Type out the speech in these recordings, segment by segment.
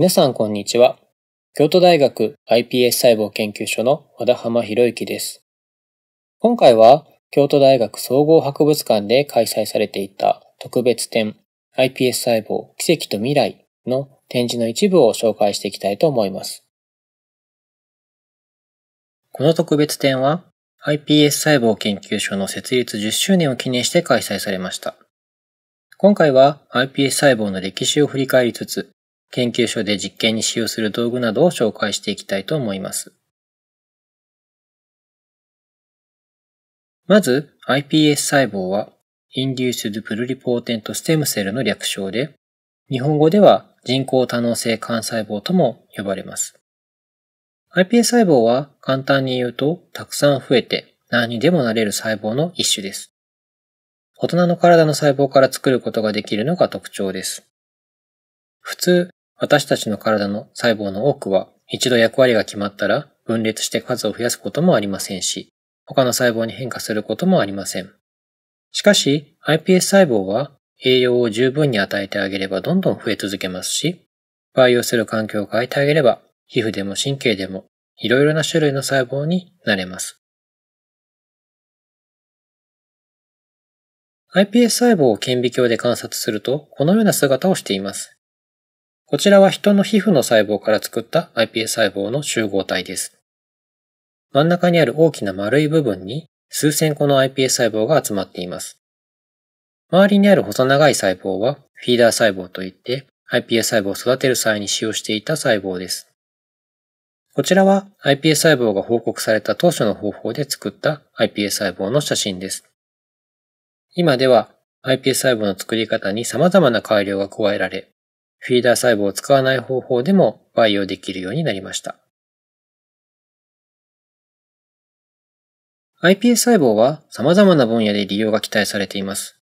皆さんこんにちは。京都大学 iPS 細胞研究所の和田浜博之です。今回は京都大学総合博物館で開催されていた特別展 iPS 細胞奇跡と未来の展示の一部を紹介していきたいと思います。この特別展は iPS 細胞研究所の設立10周年を記念して開催されました。今回は iPS 細胞の歴史を振り返りつつ、研究所で実験に使用する道具などを紹介していきたいと思います。まず、iPS 細胞は Induced Pluripotent Stem Cell の略称で、日本語では人工多能性幹細胞とも呼ばれます。iPS 細胞は簡単に言うと、たくさん増えて何にでもなれる細胞の一種です。大人の体の細胞から作ることができるのが特徴です。普通、私たちの体の細胞の多くは、一度役割が決まったら分裂して数を増やすこともありませんし、他の細胞に変化することもありません。しかし、iPS 細胞は栄養を十分に与えてあげればどんどん増え続けますし、培養する環境を変えてあげれば、皮膚でも神経でもいろいろな種類の細胞になれます。iPS 細胞を顕微鏡で観察すると、このような姿をしています。こちらは人の皮膚の細胞から作った iPS 細胞の集合体です。真ん中にある大きな丸い部分に数千個の iPS 細胞が集まっています。周りにある細長い細胞はフィーダー細胞といって iPS 細胞を育てる際に使用していた細胞です。こちらは iPS 細胞が報告された当初の方法で作った iPS 細胞の写真です。今では iPS 細胞の作り方に様々な改良が加えられ、フィーダー細胞を使わない方法でも培養できるようになりました。iPS 細胞は様々な分野で利用が期待されています。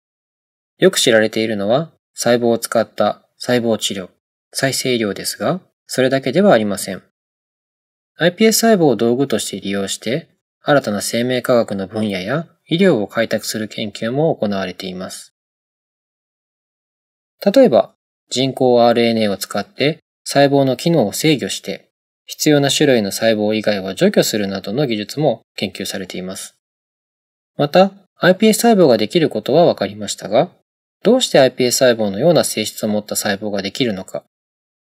よく知られているのは細胞を使った細胞治療、再生医療ですが、それだけではありません。iPS 細胞を道具として利用して、新たな生命科学の分野や医療を開拓する研究も行われています。例えば、人工 RNA を使って細胞の機能を制御して、必要な種類の細胞以外は除去するなどの技術も研究されています。また、iPS 細胞ができることは分かりましたが、どうして iPS 細胞のような性質を持った細胞ができるのか、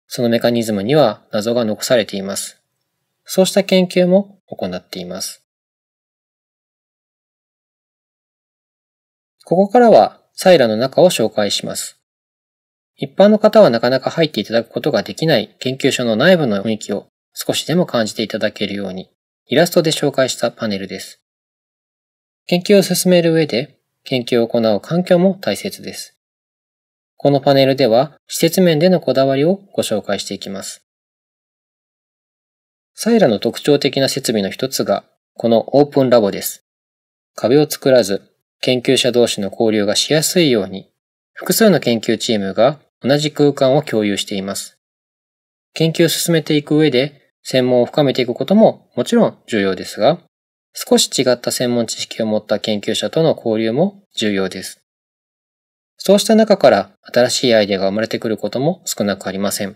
そのメカニズムには謎が残されています。そうした研究も行っています。ここからはサイラの中を紹介します。一般の方はなかなか入っていただくことができない研究所の内部の雰囲気を少しでも感じていただけるように、イラストで紹介したパネルです。研究を進める上で、研究を行う環境も大切です。このパネルでは、施設面でのこだわりをご紹介していきます。サイラの特徴的な設備の一つが、このオープンラボです。壁を作らず、研究者同士の交流がしやすいように、複数の研究チームが同じ空間を共有しています。研究を進めていく上で、専門を深めていくことももちろん重要ですが、少し違った専門知識を持った研究者との交流も重要です。そうした中から新しいアイデアが生まれてくることも少なくありません。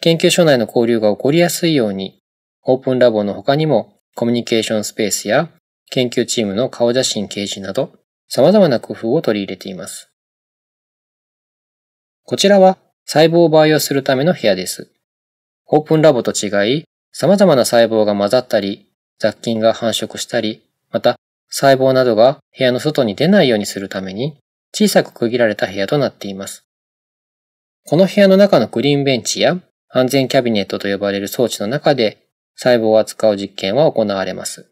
研究所内の交流が起こりやすいように、オープンラボの他にもコミュニケーションスペースや研究チームの顔写真掲示など様々な工夫を取り入れています。こちらは細胞を培養するための部屋です。オープンラボと違い、様々な細胞が混ざったり、雑菌が繁殖したり、また細胞などが部屋の外に出ないようにするために小さく区切られた部屋となっています。この部屋の中のグリーンベンチや安全キャビネットと呼ばれる装置の中で細胞を扱う実験は行われます。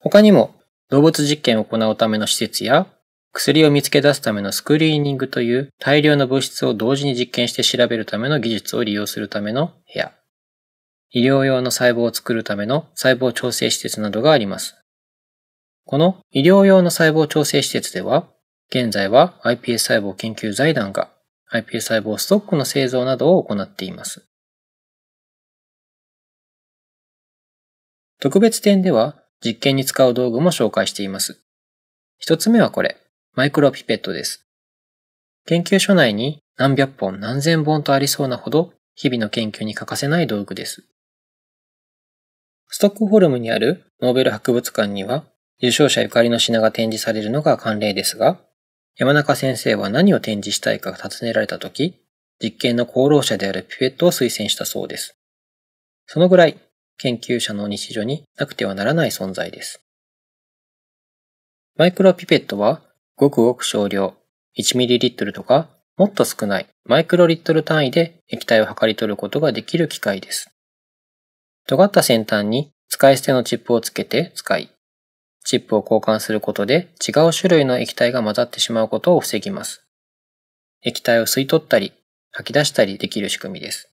他にも動物実験を行うための施設や薬を見つけ出すためのスクリーニングという大量の物質を同時に実験して調べるための技術を利用するための部屋。医療用の細胞を作るための細胞調整施設などがあります。この医療用の細胞調整施設では、現在は iPS 細胞研究財団が iPS 細胞ストックの製造などを行っています。特別展では実験に使う道具も紹介しています。一つ目はこれ。マイクロピペットです。研究所内に何百本何千本とありそうなほど日々の研究に欠かせない道具です。ストックホルムにあるノーベル博物館には受賞者ゆかりの品が展示されるのが慣例ですが、山中先生は何を展示したいか尋ねられた時、実験の功労者であるピペットを推薦したそうです。そのぐらい研究者の日常になくてはならない存在です。マイクロピペットはごくごく少量、1ml とか、もっと少ないマイクロリットル単位で液体を測り取ることができる機械です。尖った先端に使い捨てのチップをつけて使い、チップを交換することで違う種類の液体が混ざってしまうことを防ぎます。液体を吸い取ったり、吐き出したりできる仕組みです。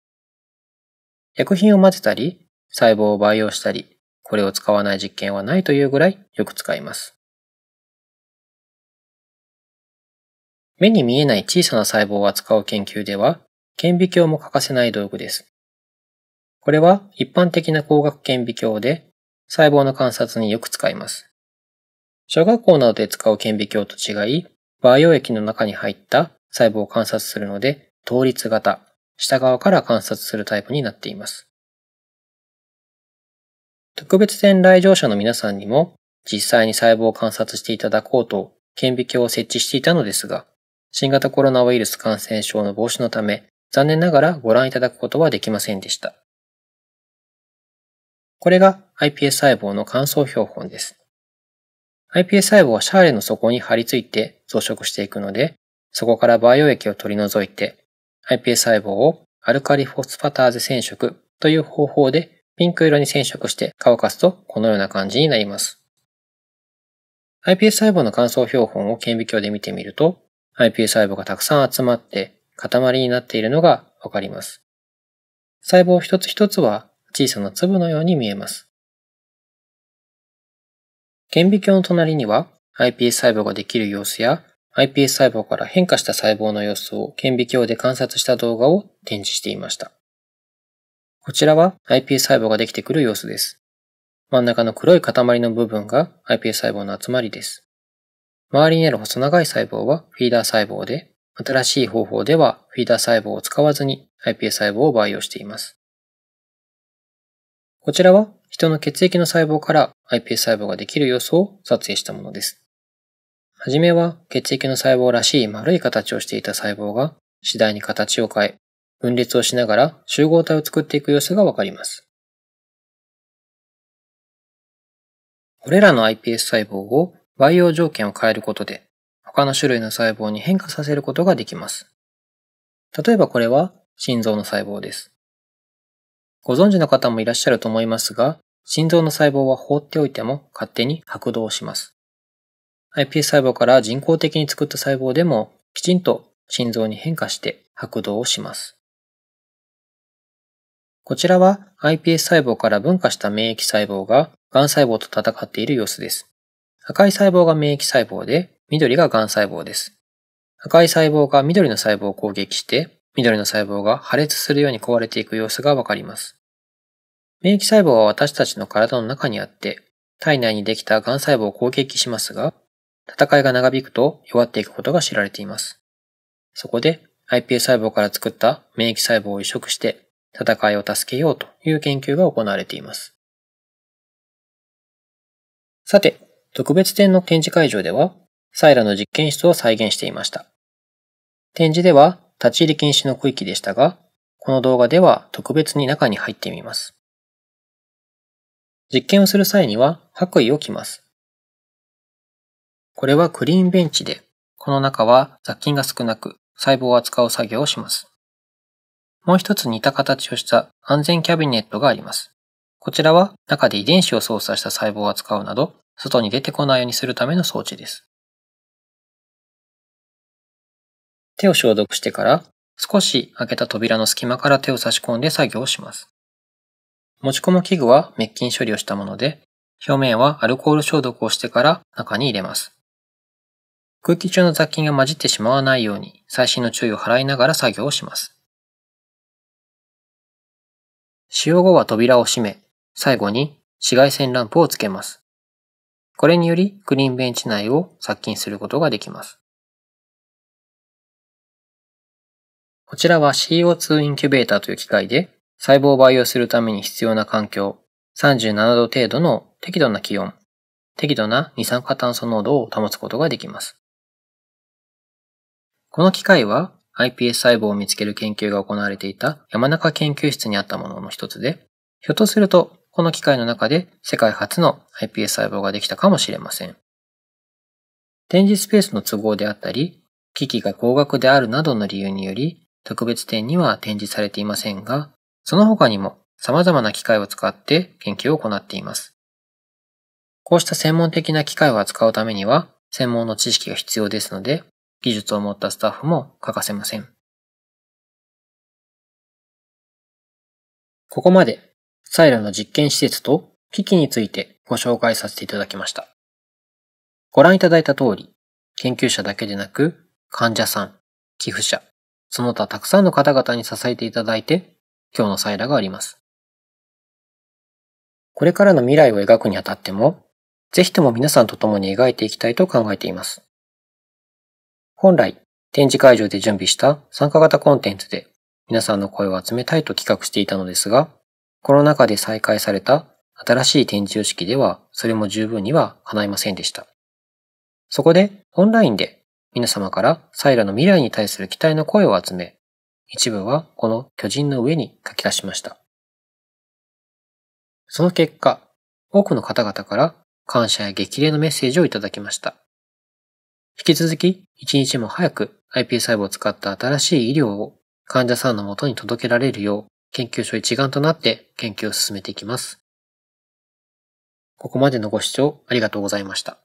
薬品を混ぜたり、細胞を培養したり、これを使わない実験はないというぐらいよく使います。目に見えない小さな細胞を扱う研究では、顕微鏡も欠かせない道具です。これは一般的な光学顕微鏡で、細胞の観察によく使います。小学校などで使う顕微鏡と違い、培養液の中に入った細胞を観察するので、倒立型、下側から観察するタイプになっています。特別展来場者の皆さんにも、実際に細胞を観察していただこうと、顕微鏡を設置していたのですが、新型コロナウイルス感染症の防止のため、残念ながらご覧いただくことはできませんでした。これが iPS 細胞の乾燥標本です。iPS 細胞はシャーレの底に張り付いて増殖していくので、そこから培養液を取り除いて、iPS 細胞をアルカリフォスファターゼ染色という方法でピンク色に染色して乾かすとこのような感じになります。iPS 細胞の乾燥標本を顕微鏡で見てみると、IP s 細胞がたくさん集まって塊になっているのがわかります。細胞一つ一つは小さな粒のように見えます。顕微鏡の隣には iPS 細胞ができる様子や iPS 細胞から変化した細胞の様子を顕微鏡で観察した動画を展示していました。こちらは iPS 細胞ができてくる様子です。真ん中の黒い塊の部分が iPS 細胞の集まりです。周りにある細長い細胞はフィーダー細胞で、新しい方法ではフィーダー細胞を使わずに iPS 細胞を培養しています。こちらは人の血液の細胞から iPS 細胞ができる様子を撮影したものです。はじめは血液の細胞らしい丸い形をしていた細胞が次第に形を変え、分裂をしながら集合体を作っていく様子がわかります。これらの iPS 細胞を培養条件を変えることで、他の種類の細胞に変化させることができます。例えばこれは心臓の細胞です。ご存知の方もいらっしゃると思いますが、心臓の細胞は放っておいても勝手に拍動します。iPS 細胞から人工的に作った細胞でもきちんと心臓に変化して拍動をします。こちらは iPS 細胞から分化した免疫細胞が癌細胞と戦っている様子です。赤い細胞が免疫細胞で、緑が癌細胞です。赤い細胞が緑の細胞を攻撃して、緑の細胞が破裂するように壊れていく様子がわかります。免疫細胞は私たちの体の中にあって、体内にできた癌細胞を攻撃しますが、戦いが長引くと弱っていくことが知られています。そこで iPS 細胞から作った免疫細胞を移植して戦いを助けようという研究が行われています。さて、特別展の展示会場では、サイラの実験室を再現していました。展示では立ち入り禁止の区域でしたが、この動画では特別に中に入ってみます。実験をする際には白衣を着ます。これはクリーンベンチで、この中は雑菌が少なく細胞を扱う作業をします。もう一つ似た形をした安全キャビネットがあります。こちらは中で遺伝子を操作した細胞を扱うなど、外に出てこないようにするための装置です。手を消毒してから、少し開けた扉の隙間から手を差し込んで作業をします。持ち込む器具は滅菌処理をしたもので、表面はアルコール消毒をしてから中に入れます。空気中の雑菌が混じってしまわないように、細心の注意を払いながら作業をします。使用後は扉を閉め、最後に紫外線ランプをつけます。これによりグリーンベンチ内を殺菌することができます。こちらは CO2 インキュベーターという機械で細胞を培養するために必要な環境37度程度の適度な気温、適度な二酸化炭素濃度を保つことができます。この機械は iPS 細胞を見つける研究が行われていた山中研究室にあったものの一つで、ひょっとするとこの機械の中で世界初の iPS 細胞ができたかもしれません。展示スペースの都合であったり、機器が高額であるなどの理由により、特別展には展示されていませんが、その他にも様々な機械を使って研究を行っています。こうした専門的な機械を扱うためには、専門の知識が必要ですので、技術を持ったスタッフも欠かせません。ここまでサイラの実験施設と機器についてご紹介させていただきました。ご覧いただいた通り、研究者だけでなく、患者さん、寄付者、その他たくさんの方々に支えていただいて、今日のサイラがあります。これからの未来を描くにあたっても、ぜひとも皆さんと共に描いていきたいと考えています。本来、展示会場で準備した参加型コンテンツで皆さんの声を集めたいと企画していたのですが、コロナ禍で再開された新しい展示式ではそれも十分には叶いませんでした。そこでオンラインで皆様からサイラの未来に対する期待の声を集め、一部はこの巨人の上に書き出しました。その結果、多くの方々から感謝や激励のメッセージをいただきました。引き続き、一日も早く iPS 細胞を使った新しい医療を患者さんのもとに届けられるよう、研究所一丸となって研究を進めていきます。ここまでのご視聴ありがとうございました。